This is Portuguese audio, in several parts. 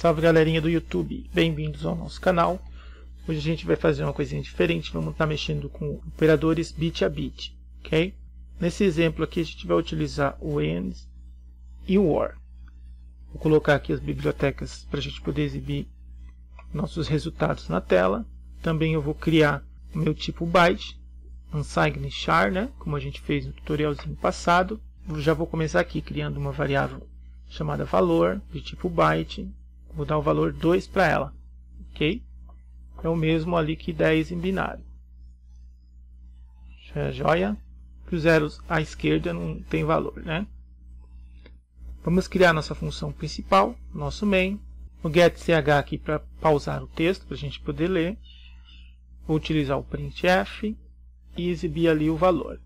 Salve galerinha do YouTube, bem-vindos ao nosso canal. Hoje a gente vai fazer uma coisinha diferente, vamos estar tá mexendo com operadores bit a bit, ok? Nesse exemplo aqui a gente vai utilizar o AND e o OR. Vou colocar aqui as bibliotecas para a gente poder exibir nossos resultados na tela. Também eu vou criar o meu tipo byte, unsigned char, né? como a gente fez no tutorialzinho passado. Eu já vou começar aqui criando uma variável chamada valor, de tipo byte, vou dar o valor 2 para ela, ok? É o mesmo ali que 10 em binário. Já é joia? Que os zeros à esquerda não tem valor, né? Vamos criar nossa função principal, nosso main. O getch aqui para pausar o texto, para a gente poder ler. Vou utilizar o printf e exibir ali o valor.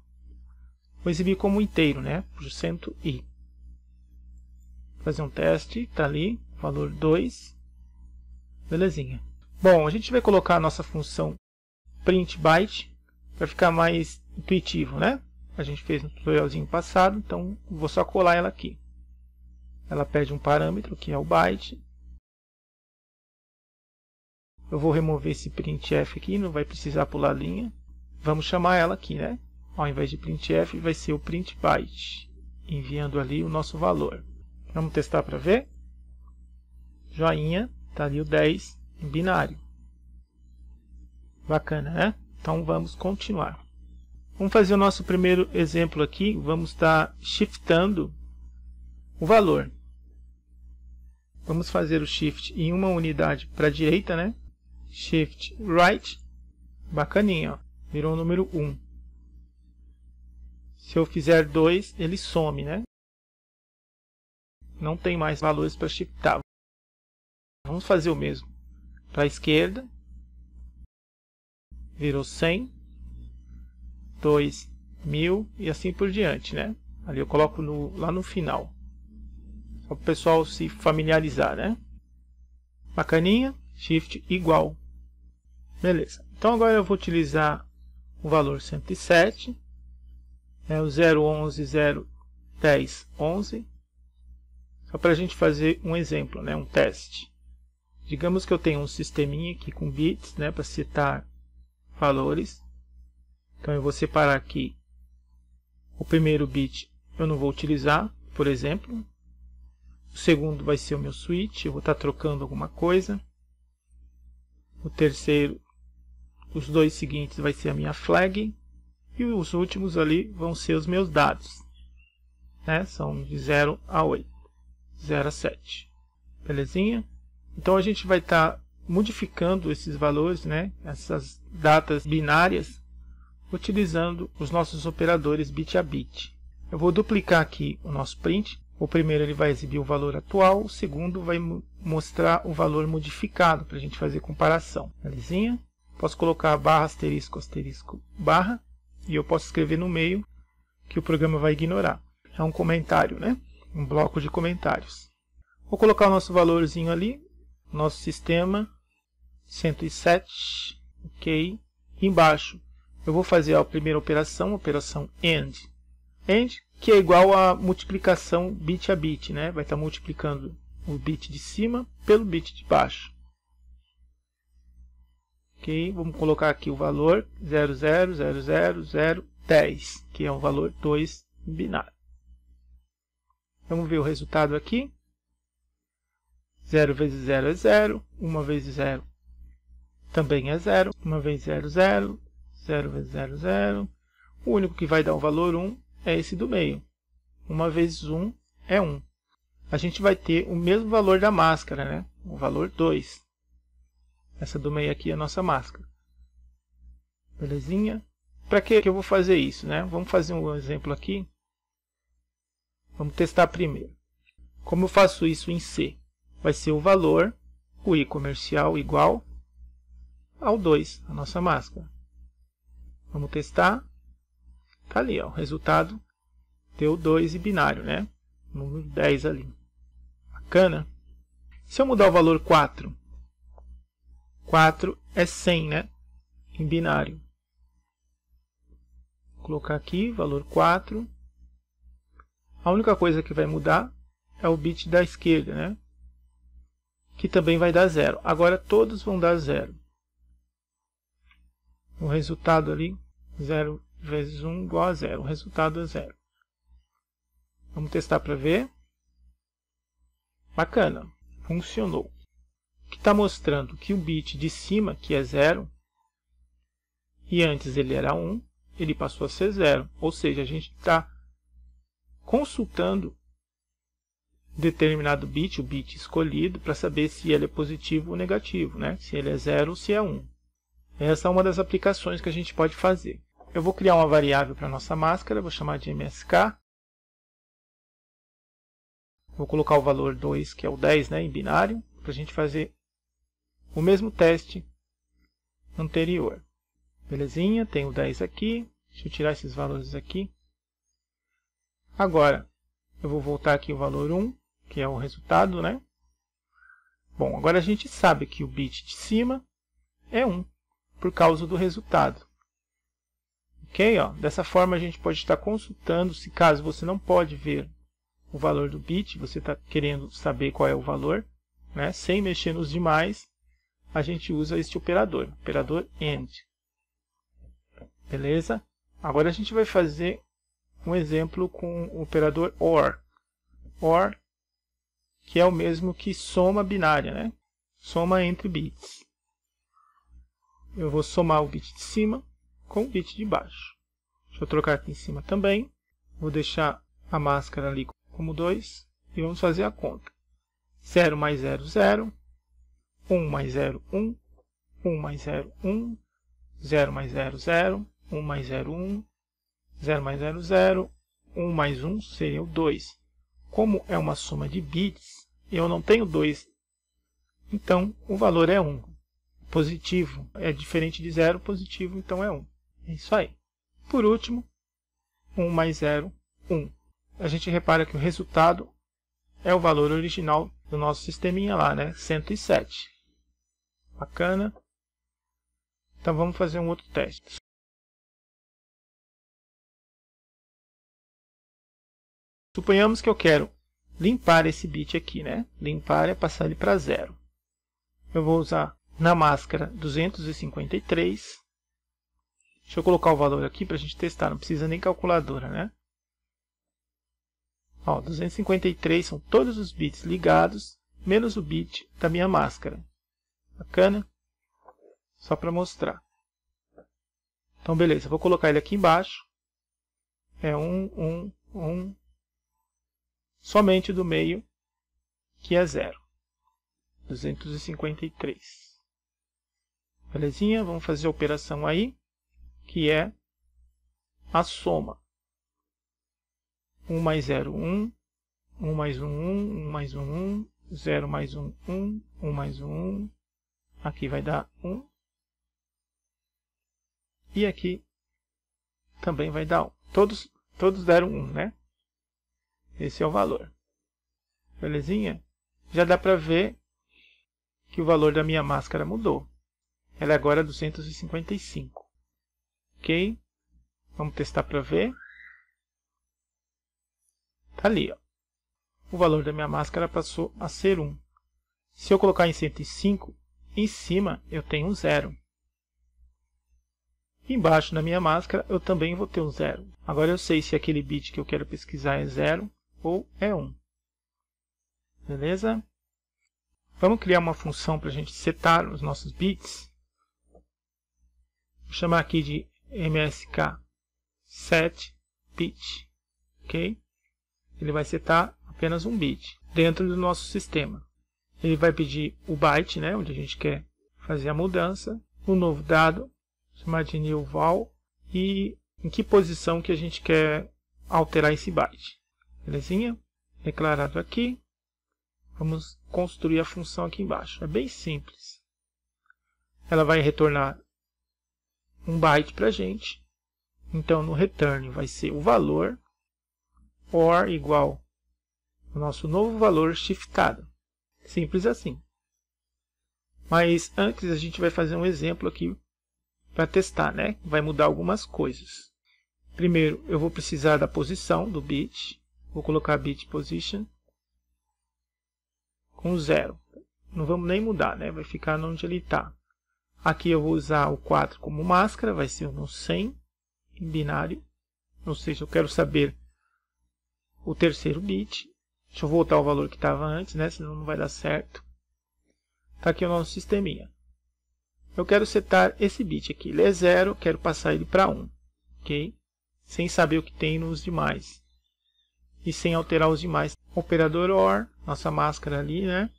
Vou exibir como inteiro, né? Por cento %i. Fazer um teste, está ali, valor 2. Belezinha. Bom, a gente vai colocar a nossa função print byte para ficar mais intuitivo, né? A gente fez no tutorialzinho passado, então vou só colar ela aqui. Ela pede um parâmetro que é o byte. Eu vou remover esse printf aqui, não vai precisar pular linha. Vamos chamar ela aqui, né? Ao invés de printf, vai ser o print byte, enviando ali o nosso valor. Vamos testar para ver? joinha, tá ali o 10 em binário. Bacana, né? Então vamos continuar. Vamos fazer o nosso primeiro exemplo aqui. Vamos estar tá shiftando o valor. Vamos fazer o shift em uma unidade para a direita, né? Shift right. Bacaninha, ó. Virou o número 1. Se eu fizer 2, ele some, né? Não tem mais valores para shiftar. Vamos fazer o mesmo. Para a esquerda, virou 100, 2000 e assim por diante, né? Ali eu coloco no, lá no final. Só para o pessoal se familiarizar, né? Bacaninha, shift igual. Beleza. Então agora eu vou utilizar o valor 107, é o 011, 010, 11, só para a gente fazer um exemplo, né? um teste. Digamos que eu tenho um sisteminha aqui com bits, né, para citar valores. Então eu vou separar aqui o primeiro bit eu não vou utilizar, por exemplo. O segundo vai ser o meu switch, eu vou estar tá trocando alguma coisa. O terceiro, os dois seguintes vai ser a minha flag. E os últimos ali vão ser os meus dados. Né? São de 0 a 8, 0 a 7. Belezinha? Então a gente vai estar tá modificando esses valores, né, essas datas binárias, utilizando os nossos operadores bit a bit. Eu vou duplicar aqui o nosso print. O primeiro ele vai exibir o valor atual, o segundo vai mostrar o valor modificado para a gente fazer comparação. Belezinha? Posso colocar barra, asterisco, asterisco, barra, e eu posso escrever no meio que o programa vai ignorar. É um comentário, né? Um bloco de comentários. Vou colocar o nosso valorzinho ali, nosso sistema, 107, ok. Embaixo, eu vou fazer a primeira operação, a operação AND. AND, que é igual a multiplicação bit a bit, né? Vai estar multiplicando o bit de cima pelo bit de baixo. Ok, vamos colocar aqui o valor 0000010, que é um valor 2 binário. Vamos ver o resultado aqui. 0 vezes 0 é 0, 1 vezes 0 também é 0, 1 vezes 0, 0, 0 vezes 0, 0. O único que vai dar o valor 1 é esse do meio. 1 vezes 1 é 1. A gente vai ter o mesmo valor da máscara, né? o valor 2. Essa do meio aqui é a nossa máscara. Belezinha? Para que, que eu vou fazer isso? Né? Vamos fazer um exemplo aqui. Vamos testar primeiro. Como eu faço isso em C? vai ser o valor o i comercial igual ao 2, a nossa máscara. Vamos testar. Está ali, ó, o resultado deu 2 e binário, né? Número 10 ali. Bacana. Se eu mudar o valor 4, 4 é 100, né? Em binário. Vou colocar aqui, valor 4. A única coisa que vai mudar é o bit da esquerda, né? que também vai dar zero. Agora todos vão dar zero. O resultado ali, 0 vezes 1 igual a zero. O resultado é zero. Vamos testar para ver. Bacana, funcionou. O que está mostrando que o bit de cima, que é zero, e antes ele era 1, ele passou a ser zero. Ou seja, a gente está consultando determinado bit, o bit escolhido, para saber se ele é positivo ou negativo, né? se ele é zero ou se é 1. Um. Essa é uma das aplicações que a gente pode fazer. Eu vou criar uma variável para a nossa máscara, vou chamar de msk. Vou colocar o valor 2, que é o 10 né, em binário, para a gente fazer o mesmo teste anterior. Belezinha, tenho o 10 aqui. Deixa eu tirar esses valores aqui. Agora, eu vou voltar aqui o valor 1 que é o resultado, né? Bom, agora a gente sabe que o bit de cima é 1, por causa do resultado. Ok? Ó, dessa forma, a gente pode estar consultando, se caso você não pode ver o valor do bit, você está querendo saber qual é o valor, né? sem mexer nos demais, a gente usa este operador, operador AND. Beleza? Agora a gente vai fazer um exemplo com o operador OR. OR que é o mesmo que soma binária, né? Soma entre bits. Eu vou somar o bit de cima com o bit de baixo. Deixa eu trocar aqui em cima também. Vou deixar a máscara ali como 2 e vamos fazer a conta. 0 mais 0, 0. 1 mais 0, 1. 1 mais 0, 1. 0 mais 0, 0. 1 mais 0, 1. 0 mais 0, 0. 1 mais 1 seria o 2. Como é uma soma de bits, eu não tenho 2. Então, o valor é 1. Um. Positivo é diferente de zero, positivo então é 1. Um. É isso aí. Por último, 1 mais 0, 1. A gente repara que o resultado é o valor original do nosso sisteminha lá, né? 107. Bacana. Então vamos fazer um outro teste. Suponhamos que eu quero limpar esse bit aqui, né? Limpar é passar ele para zero. Eu vou usar na máscara 253. Deixa eu colocar o valor aqui para a gente testar, não precisa nem calculadora, né? Ó, 253 são todos os bits ligados, menos o bit da minha máscara. Bacana? Só para mostrar. Então, beleza, vou colocar ele aqui embaixo. É 1, 1, 1, somente do meio, que é zero. 253. Belezinha? Vamos fazer a operação aí, que é a soma. 1 mais 0, 1. 1 mais 1, 1. 1 mais 1, 1. 0 mais 1, 1. 1 mais 1, 1. Aqui vai dar 1. E aqui também vai dar 1. Todos, todos deram 1, né? Esse é o valor. Belezinha? Já dá para ver que o valor da minha máscara mudou. Ela é agora é 255. Ok? Vamos testar para ver. Tá ali, ó. O valor da minha máscara passou a ser 1. Se eu colocar em 105, em cima eu tenho um zero. Embaixo na minha máscara eu também vou ter um zero. Agora eu sei se aquele bit que eu quero pesquisar é zero ou é 1 Beleza? Vamos criar uma função para a gente setar os nossos bits. Vou chamar aqui de msk set bit, ok? Ele vai setar apenas um bit dentro do nosso sistema. Ele vai pedir o byte, né, onde a gente quer fazer a mudança, um novo dado, chamar de new val, e em que posição que a gente quer alterar esse byte. Belezinha? Declarado aqui. Vamos construir a função aqui embaixo. É bem simples. Ela vai retornar um byte para a gente. Então, no return vai ser o valor or igual o nosso novo valor shiftado. Simples assim. Mas antes a gente vai fazer um exemplo aqui para testar, né? Vai mudar algumas coisas. Primeiro, eu vou precisar da posição do bit. Vou colocar bit position com zero. Não vamos nem mudar, né? Vai ficar onde ele está. Aqui eu vou usar o 4 como máscara, vai ser no 100 em binário. Ou seja, eu quero saber o terceiro bit. Deixa eu voltar o valor que estava antes, né? Senão não vai dar certo. Está aqui o nosso sisteminha. Eu quero setar esse bit aqui. Ele é 0, quero passar ele para 1. Um, ok? Sem saber o que tem nos demais e sem alterar os demais. Operador OR, nossa máscara ali, né?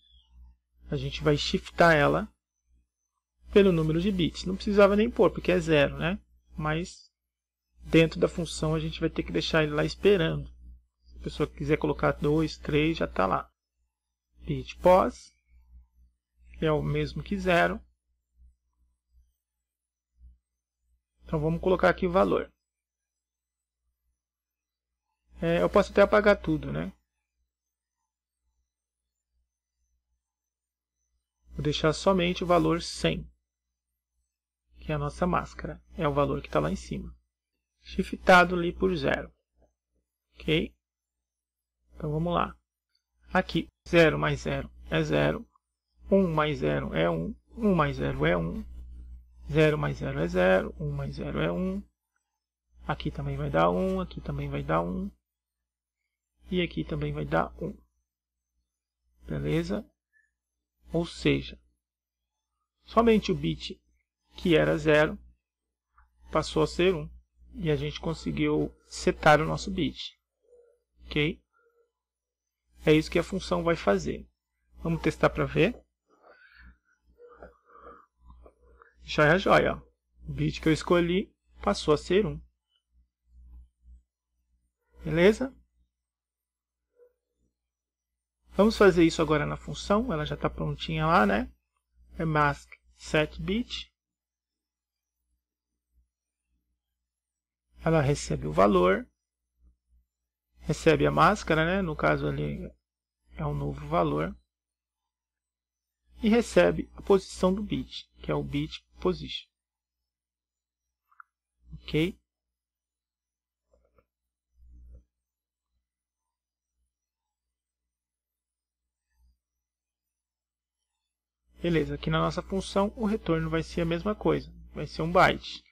A gente vai shiftar ela pelo número de bits. Não precisava nem pôr, porque é zero, né? Mas dentro da função a gente vai ter que deixar ele lá esperando. Se a pessoa quiser colocar 2, 3, já está lá. Bit pos que é o mesmo que zero. Então vamos colocar aqui o valor é, eu posso até apagar tudo, né? Vou deixar somente o valor 100, que é a nossa máscara, é o valor que está lá em cima. Shiftado ali por zero, ok? Então vamos lá. Aqui, 0 mais 0 é 0, 1 mais 0 é 1, 1 mais 0 é 1, 0 mais 0 é 0, 1 mais 0 é 1. Aqui também vai dar 1, aqui também vai dar 1. E aqui também vai dar 1. Beleza? Ou seja, somente o bit que era 0 passou a ser 1. E a gente conseguiu setar o nosso bit. Ok? É isso que a função vai fazer. Vamos testar para ver. Joia, é joia. O bit que eu escolhi passou a ser 1. Beleza? Vamos fazer isso agora na função, ela já está prontinha lá, né? É mask setBit. Ela recebe o valor, recebe a máscara, né? No caso ali é um novo valor. E recebe a posição do bit, que é o bit position. Ok? Beleza, aqui na nossa função o retorno vai ser a mesma coisa, vai ser um byte.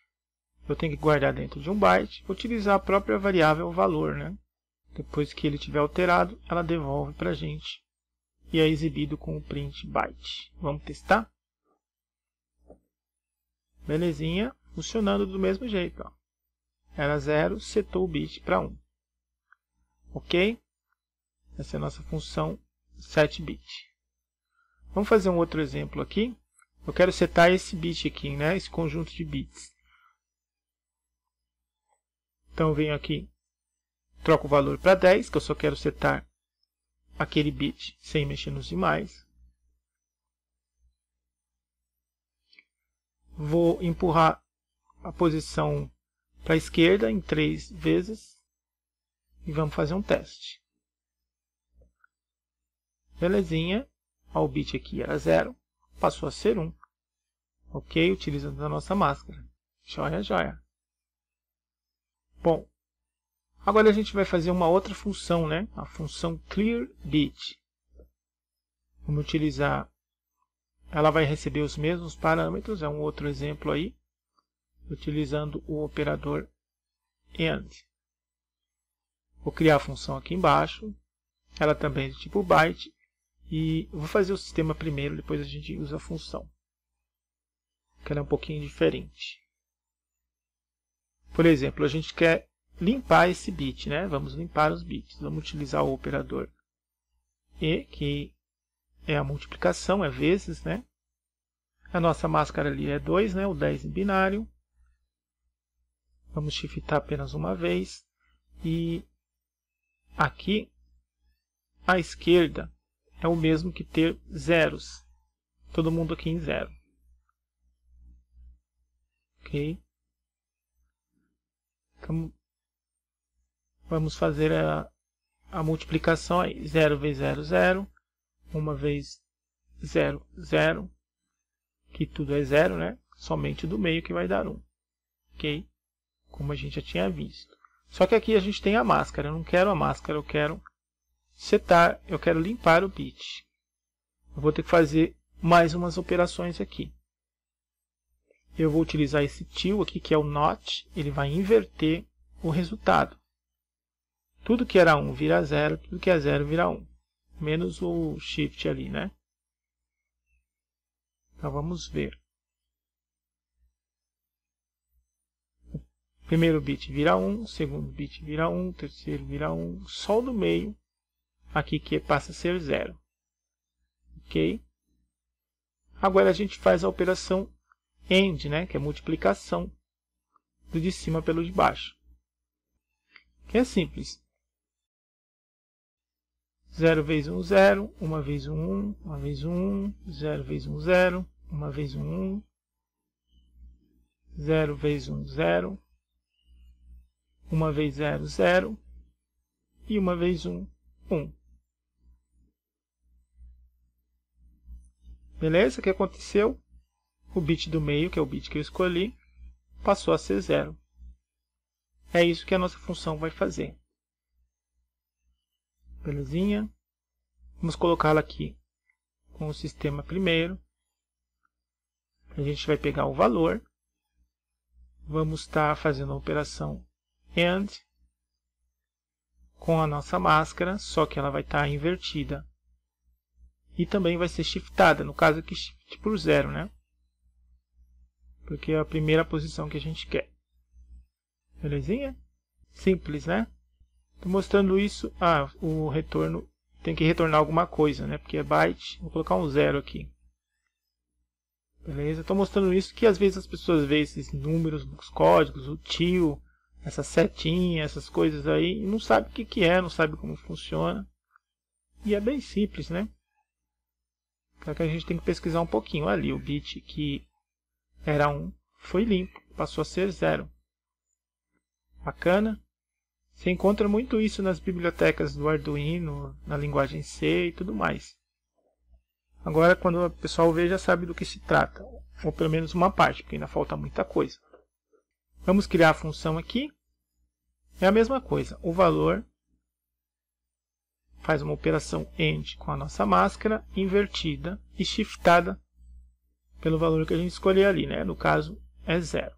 Eu tenho que guardar dentro de um byte, utilizar a própria variável valor, né? Depois que ele tiver alterado, ela devolve para a gente e é exibido com o print byte. Vamos testar? Belezinha, funcionando do mesmo jeito. Ó. Era 0, setou o bit para 1. Um. Ok? Essa é a nossa função setBit. bit Vamos fazer um outro exemplo aqui. Eu quero setar esse bit aqui, né? esse conjunto de bits. Então, venho aqui, troco o valor para 10, que eu só quero setar aquele bit sem mexer nos demais. Vou empurrar a posição para a esquerda em três vezes e vamos fazer um teste. Belezinha o bit aqui era 0, passou a ser 1. Um. Ok? Utilizando a nossa máscara. Joia, joia. Bom, agora a gente vai fazer uma outra função, né? A função clearBit. Vamos utilizar... Ela vai receber os mesmos parâmetros, é um outro exemplo aí, utilizando o operador AND. Vou criar a função aqui embaixo, ela também é de tipo byte, e vou fazer o sistema primeiro, depois a gente usa a função. Que ela é um pouquinho diferente. Por exemplo, a gente quer limpar esse bit, né? Vamos limpar os bits. Vamos utilizar o operador E, que é a multiplicação, é vezes, né? A nossa máscara ali é 2, né? O 10 em binário. Vamos shiftar apenas uma vez. E aqui, à esquerda, é o mesmo que ter zeros. Todo mundo aqui em zero. Ok? Então, vamos fazer a, a multiplicação aí. 0 vezes 0, 0. 1 vez 0, 0. Que tudo é zero, né? Somente do meio que vai dar 1. Um. Ok? Como a gente já tinha visto. Só que aqui a gente tem a máscara. Eu não quero a máscara, eu quero setar, tá, eu quero limpar o bit. Eu vou ter que fazer mais umas operações aqui. Eu vou utilizar esse til aqui, que é o not, ele vai inverter o resultado. Tudo que era 1 vira 0, tudo que é 0 vira 1. Menos o shift ali, né? Então vamos ver. O primeiro bit vira 1, o segundo bit vira 1, o terceiro vira 1. Só o do meio aqui que passa a ser zero. Ok? Agora a gente faz a operação AND, né, que é multiplicação do de cima pelo de baixo. Que é simples. 0 vezes 1, 0, 1 vezes 1, 1, 1 vez 1, 0 vezes 1, 0, 1 vez 1, 1, 0 vezes 1, 0, 1 vezes 0, 0 e 1 vezes 1, 1. Beleza? O que aconteceu? O bit do meio, que é o bit que eu escolhi, passou a ser zero. É isso que a nossa função vai fazer. Belezinha? Vamos colocá-la aqui com o sistema primeiro. A gente vai pegar o valor. Vamos estar tá fazendo a operação AND com a nossa máscara, só que ela vai estar tá invertida e também vai ser shiftada, no caso aqui shift por zero, né? Porque é a primeira posição que a gente quer. Belezinha? Simples, né? Tô mostrando isso. Ah, o retorno tem que retornar alguma coisa, né? Porque é byte. Vou colocar um zero aqui. Beleza? Estou mostrando isso que às vezes as pessoas veem esses números, os códigos, o tio, essa setinha, essas coisas aí, e não sabe o que, que é, não sabe como funciona. E é bem simples, né? Só que a gente tem que pesquisar um pouquinho ali. O bit que era 1 foi limpo, passou a ser 0. Bacana? Você encontra muito isso nas bibliotecas do Arduino, na linguagem C e tudo mais. Agora, quando o pessoal vê, já sabe do que se trata, ou pelo menos uma parte, porque ainda falta muita coisa. Vamos criar a função aqui. É a mesma coisa, o valor faz uma operação AND com a nossa máscara invertida e shiftada pelo valor que a gente escolher ali, né? No caso, é zero.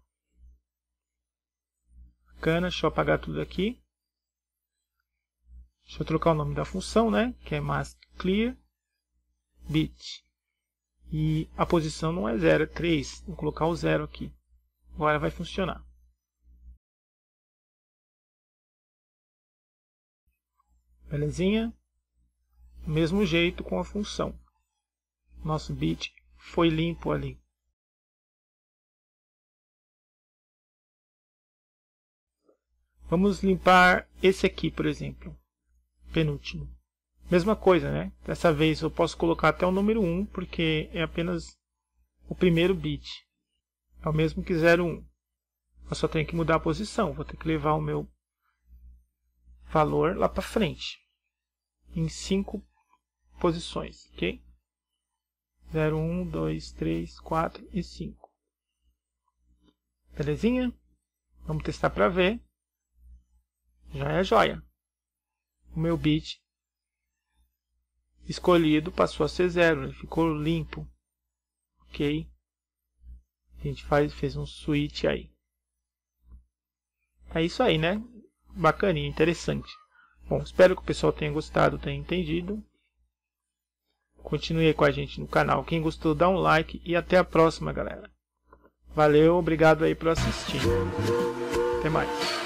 Bacana, deixa eu apagar tudo aqui. Deixa eu trocar o nome da função, né? Que é mask clear bit. E a posição não é zero, é 3. Vou colocar o zero aqui. Agora vai funcionar. Belezinha? Mesmo jeito com a função. Nosso bit foi limpo ali. Vamos limpar esse aqui, por exemplo. Penúltimo. Mesma coisa, né? Dessa vez eu posso colocar até o número 1, porque é apenas o primeiro bit. É o mesmo que 01. Eu só tenho que mudar a posição. Vou ter que levar o meu valor lá para frente em 5 posições, ok? 0, 1, 2, 3, 4 e 5. Belezinha? Vamos testar para ver. Já é joia. O meu bit escolhido passou a ser zero, ele ficou limpo. Ok? A gente faz, fez um switch aí. É isso aí, né? Bacaninha, interessante. Bom, espero que o pessoal tenha gostado, tenha entendido. Continue aí com a gente no canal. Quem gostou, dá um like e até a próxima, galera. Valeu, obrigado aí por assistir. Até mais.